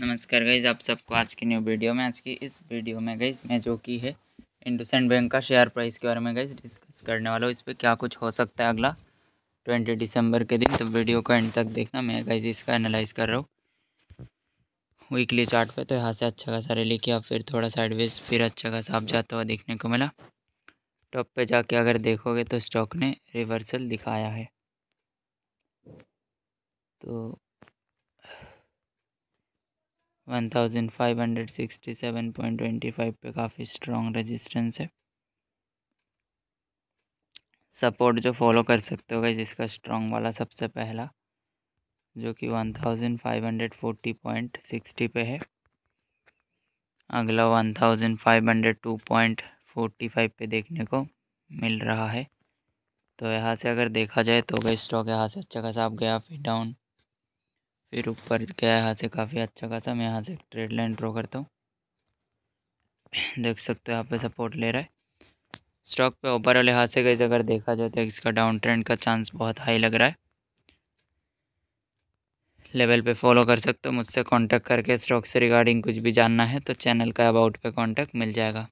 नमस्कार गईज आप सबको आज की न्यू वीडियो में आज की इस वीडियो में गई मैं जो की है इंडोसेंड बैंक का शेयर प्राइस के बारे में गई डिस्कस करने वाला हूँ इस पर क्या कुछ हो सकता है अगला ट्वेंटी दिसंबर के दिन तो वीडियो को एंड तक देखना मैं गई इसका एनालाइज कर रहा हूँ वीकली चार्ट पे तो यहाँ से अच्छा खासा रैली किया फिर थोड़ा साइडवेज फिर अच्छा खासा आप जाता हुआ देखने को मिला टॉप पर जाके अगर देखोगे तो स्टॉक ने रिवर्सल दिखाया है तो one thousand five hundred sixty seven point twenty five पे काफ़ी स्ट्रॉन्ग रेजिस्टेंस है सपोर्ट जो फॉलो कर सकते हो गए इसका स्ट्रॉन्ग वाला सबसे पहला जो कि one thousand five hundred point sixty पे है अगला one thousand five hundred two point five पे देखने को मिल रहा है तो यहाँ से अगर देखा जाए तो गई स्टॉक यहाँ से अच्छा खासा आप गया फिर डाउन फिर ऊपर गया यहाँ से काफ़ी अच्छा खासा मैं यहाँ से ट्रेड लाइन ड्रॉ करता हूँ देख सकते हो यहाँ पे सपोर्ट ले रहा है स्टॉक पे वाले हाथ से गई अगर देखा जाए तो इसका डाउन ट्रेंड का चांस बहुत हाई लग रहा है लेवल पे फॉलो कर सकते हो मुझसे कांटेक्ट करके स्टॉक से रिगार्डिंग कुछ भी जानना है तो चैनल का अबाउट पे कांटेक्ट मिल जाएगा